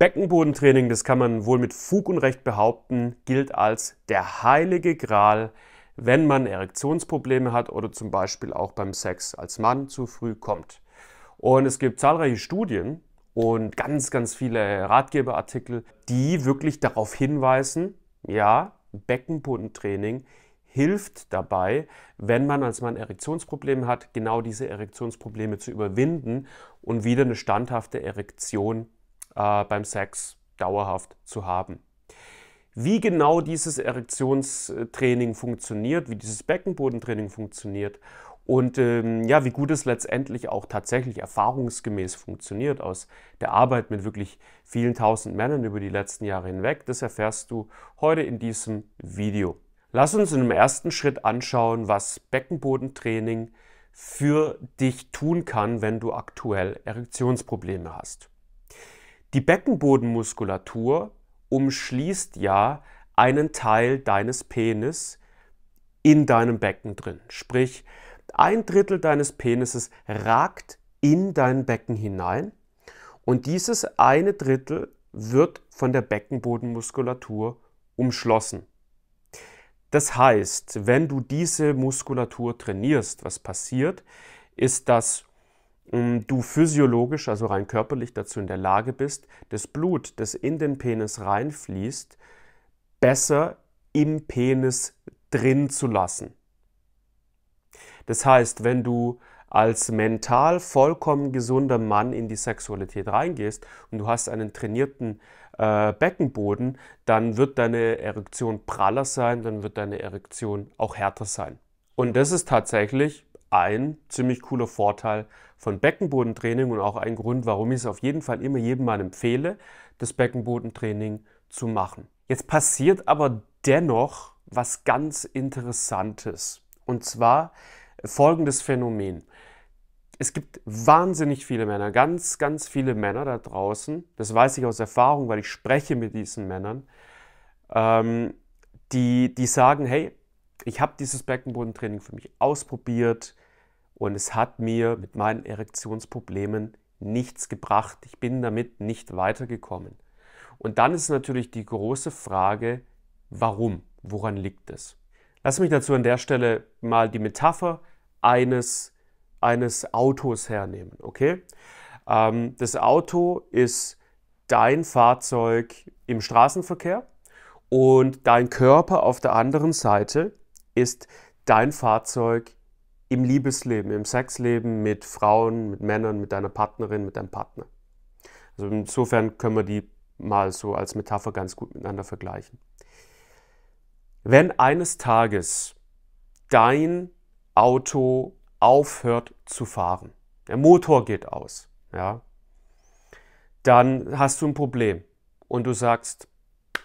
Beckenbodentraining, das kann man wohl mit Fug und Recht behaupten, gilt als der heilige Gral, wenn man Erektionsprobleme hat oder zum Beispiel auch beim Sex als Mann zu früh kommt. Und es gibt zahlreiche Studien und ganz, ganz viele Ratgeberartikel, die wirklich darauf hinweisen, ja, Beckenbodentraining hilft dabei, wenn man als Mann Erektionsprobleme hat, genau diese Erektionsprobleme zu überwinden und wieder eine standhafte Erektion äh, beim Sex dauerhaft zu haben. Wie genau dieses Erektionstraining funktioniert, wie dieses Beckenbodentraining funktioniert und ähm, ja, wie gut es letztendlich auch tatsächlich erfahrungsgemäß funktioniert aus der Arbeit mit wirklich vielen tausend Männern über die letzten Jahre hinweg, das erfährst du heute in diesem Video. Lass uns in dem ersten Schritt anschauen, was Beckenbodentraining für dich tun kann, wenn du aktuell Erektionsprobleme hast. Die Beckenbodenmuskulatur umschließt ja einen Teil deines Penis in deinem Becken drin. Sprich, ein Drittel deines Penises ragt in dein Becken hinein und dieses eine Drittel wird von der Beckenbodenmuskulatur umschlossen. Das heißt, wenn du diese Muskulatur trainierst, was passiert, ist, dass ähm, du physiologisch, also rein körperlich dazu in der Lage bist, das Blut, das in den Penis reinfließt, besser im Penis drin zu lassen. Das heißt, wenn du als mental vollkommen gesunder Mann in die Sexualität reingehst und du hast einen trainierten äh, Beckenboden, dann wird deine Erektion praller sein, dann wird deine Erektion auch härter sein. Und das ist tatsächlich ein ziemlich cooler Vorteil von Beckenbodentraining und auch ein Grund, warum ich es auf jeden Fall immer jedem mal empfehle, das Beckenbodentraining zu machen. Jetzt passiert aber dennoch was ganz Interessantes. Und zwar folgendes Phänomen. Es gibt wahnsinnig viele Männer, ganz, ganz viele Männer da draußen, das weiß ich aus Erfahrung, weil ich spreche mit diesen Männern, ähm, die, die sagen, hey, ich habe dieses Beckenbodentraining für mich ausprobiert und es hat mir mit meinen Erektionsproblemen nichts gebracht. Ich bin damit nicht weitergekommen. Und dann ist natürlich die große Frage, warum? Woran liegt es? Lass mich dazu an der Stelle mal die Metapher eines, eines Autos hernehmen, okay? Ähm, das Auto ist dein Fahrzeug im Straßenverkehr und dein Körper auf der anderen Seite ist dein Fahrzeug im Liebesleben, im Sexleben mit Frauen, mit Männern, mit deiner Partnerin, mit deinem Partner. Also insofern können wir die mal so als Metapher ganz gut miteinander vergleichen. Wenn eines Tages dein Auto aufhört zu fahren, der Motor geht aus, ja, dann hast du ein Problem und du sagst,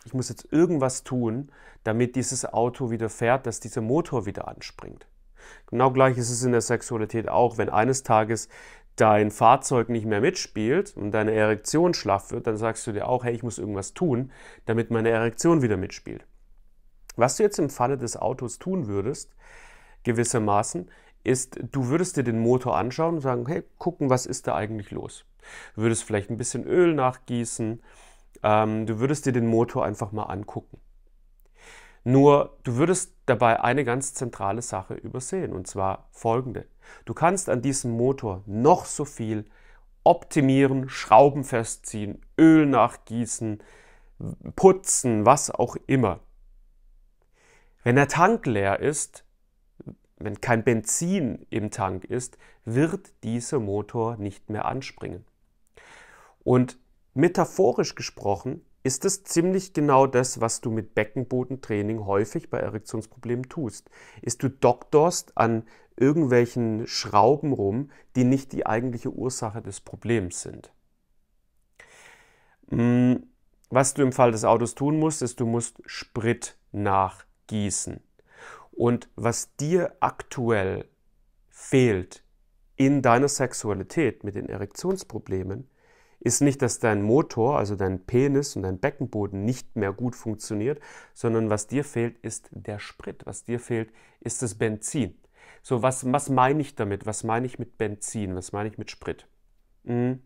ich muss jetzt irgendwas tun, damit dieses Auto wieder fährt, dass dieser Motor wieder anspringt. Genau gleich ist es in der Sexualität auch, wenn eines Tages dein Fahrzeug nicht mehr mitspielt und deine Erektion schlaff wird, dann sagst du dir auch, hey, ich muss irgendwas tun, damit meine Erektion wieder mitspielt. Was du jetzt im Falle des Autos tun würdest, gewissermaßen, ist, du würdest dir den Motor anschauen und sagen, hey, gucken, was ist da eigentlich los? Du würdest vielleicht ein bisschen Öl nachgießen, ähm, du würdest dir den Motor einfach mal angucken. Nur du würdest dabei eine ganz zentrale Sache übersehen, und zwar folgende. Du kannst an diesem Motor noch so viel optimieren, Schrauben festziehen, Öl nachgießen, putzen, was auch immer. Wenn der Tank leer ist, wenn kein Benzin im Tank ist, wird dieser Motor nicht mehr anspringen. Und Metaphorisch gesprochen ist es ziemlich genau das, was du mit Beckenbodentraining häufig bei Erektionsproblemen tust. Ist du doktorst an irgendwelchen Schrauben rum, die nicht die eigentliche Ursache des Problems sind. Hm, was du im Fall des Autos tun musst, ist, du musst Sprit nachgießen. Und was dir aktuell fehlt in deiner Sexualität mit den Erektionsproblemen, ist nicht, dass dein Motor, also dein Penis und dein Beckenboden nicht mehr gut funktioniert, sondern was dir fehlt, ist der Sprit. Was dir fehlt, ist das Benzin. So, was, was meine ich damit? Was meine ich mit Benzin? Was meine ich mit Sprit? Hm.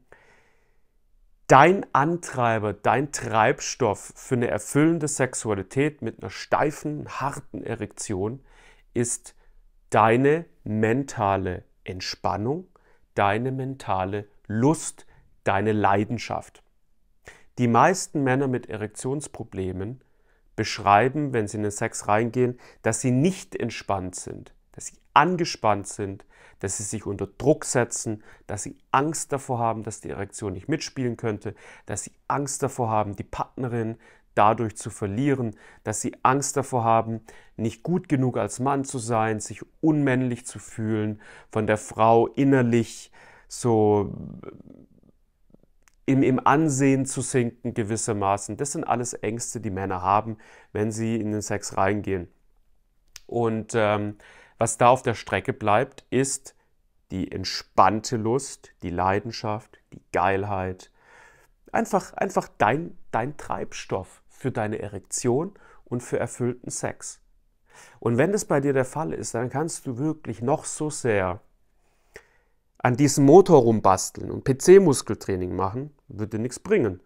Dein Antreiber, dein Treibstoff für eine erfüllende Sexualität mit einer steifen, harten Erektion ist deine mentale Entspannung, deine mentale Lust, deine Leidenschaft. Die meisten Männer mit Erektionsproblemen beschreiben, wenn sie in den Sex reingehen, dass sie nicht entspannt sind, dass sie angespannt sind, dass sie sich unter Druck setzen, dass sie Angst davor haben, dass die Erektion nicht mitspielen könnte, dass sie Angst davor haben, die Partnerin dadurch zu verlieren, dass sie Angst davor haben, nicht gut genug als Mann zu sein, sich unmännlich zu fühlen, von der Frau innerlich so im, im Ansehen zu sinken gewissermaßen. Das sind alles Ängste, die Männer haben, wenn sie in den Sex reingehen. Und ähm, was da auf der Strecke bleibt, ist die entspannte Lust, die Leidenschaft, die Geilheit. Einfach, einfach dein, dein Treibstoff für deine Erektion und für erfüllten Sex. Und wenn das bei dir der Fall ist, dann kannst du wirklich noch so sehr an diesem Motor rumbasteln und PC-Muskeltraining machen, würde nichts bringen.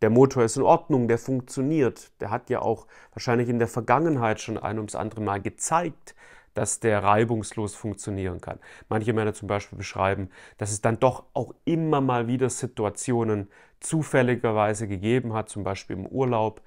Der Motor ist in Ordnung, der funktioniert. Der hat ja auch wahrscheinlich in der Vergangenheit schon ein ums andere Mal gezeigt, dass der reibungslos funktionieren kann. Manche Männer zum Beispiel beschreiben, dass es dann doch auch immer mal wieder Situationen zufälligerweise gegeben hat, zum Beispiel im Urlaub,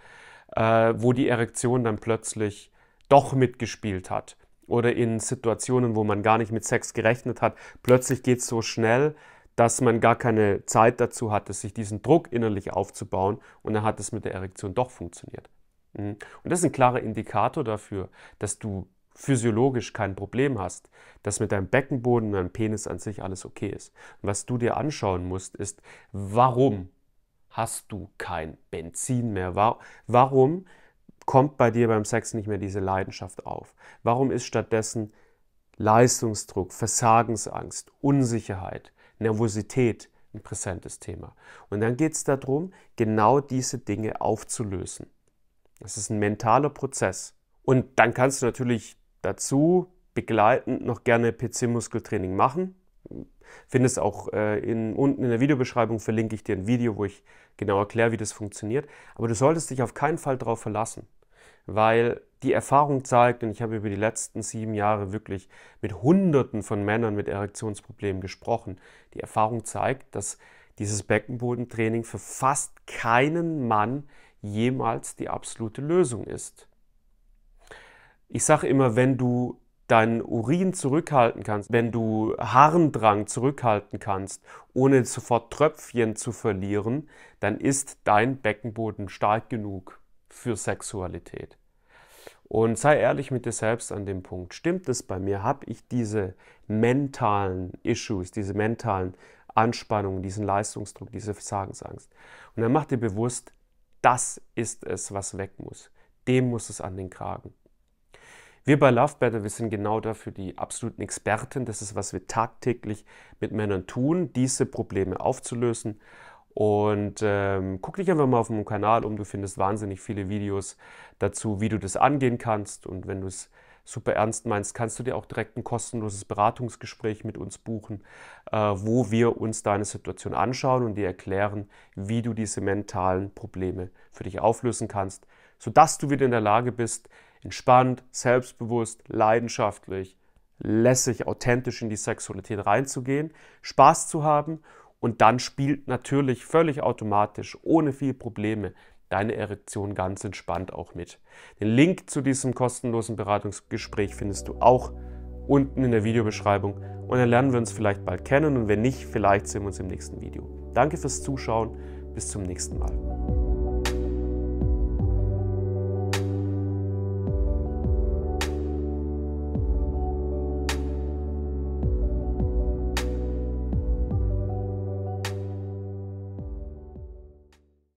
äh, wo die Erektion dann plötzlich doch mitgespielt hat oder in Situationen, wo man gar nicht mit Sex gerechnet hat, plötzlich geht es so schnell, dass man gar keine Zeit dazu hatte, sich diesen Druck innerlich aufzubauen und dann hat es mit der Erektion doch funktioniert. Mhm. Und das ist ein klarer Indikator dafür, dass du physiologisch kein Problem hast, dass mit deinem Beckenboden und deinem Penis an sich alles okay ist. Und was du dir anschauen musst, ist, warum hast du kein Benzin mehr? Warum kommt bei dir beim Sex nicht mehr diese Leidenschaft auf? Warum ist stattdessen Leistungsdruck, Versagensangst, Unsicherheit, Nervosität ein präsentes Thema? Und dann geht es darum, genau diese Dinge aufzulösen. Das ist ein mentaler Prozess. Und dann kannst du natürlich dazu begleitend noch gerne PC-Muskeltraining machen. Findest auch äh, in, unten in der Videobeschreibung verlinke ich dir ein Video, wo ich genau erkläre, wie das funktioniert. Aber du solltest dich auf keinen Fall darauf verlassen, weil die Erfahrung zeigt, und ich habe über die letzten sieben Jahre wirklich mit Hunderten von Männern mit Erektionsproblemen gesprochen, die Erfahrung zeigt, dass dieses Beckenbodentraining für fast keinen Mann jemals die absolute Lösung ist. Ich sage immer, wenn du deinen Urin zurückhalten kannst, wenn du Harndrang zurückhalten kannst, ohne sofort Tröpfchen zu verlieren, dann ist dein Beckenboden stark genug für Sexualität. Und sei ehrlich mit dir selbst an dem Punkt. Stimmt es bei mir? Habe ich diese mentalen Issues, diese mentalen Anspannungen, diesen Leistungsdruck, diese Versagensangst? Und dann mach dir bewusst, das ist es, was weg muss. Dem muss es an den Kragen. Wir bei Love Better, wir sind genau dafür die absoluten Experten. Das ist, was wir tagtäglich mit Männern tun, diese Probleme aufzulösen. Und ähm, guck dich einfach mal auf meinem Kanal um. Du findest wahnsinnig viele Videos dazu, wie du das angehen kannst. Und wenn du es super ernst meinst, kannst du dir auch direkt ein kostenloses Beratungsgespräch mit uns buchen, äh, wo wir uns deine Situation anschauen und dir erklären, wie du diese mentalen Probleme für dich auflösen kannst, sodass du wieder in der Lage bist, entspannt, selbstbewusst, leidenschaftlich, lässig, authentisch in die Sexualität reinzugehen, Spaß zu haben und dann spielt natürlich völlig automatisch, ohne viel Probleme, deine Erektion ganz entspannt auch mit. Den Link zu diesem kostenlosen Beratungsgespräch findest du auch unten in der Videobeschreibung und dann lernen wir uns vielleicht bald kennen und wenn nicht, vielleicht sehen wir uns im nächsten Video. Danke fürs Zuschauen, bis zum nächsten Mal.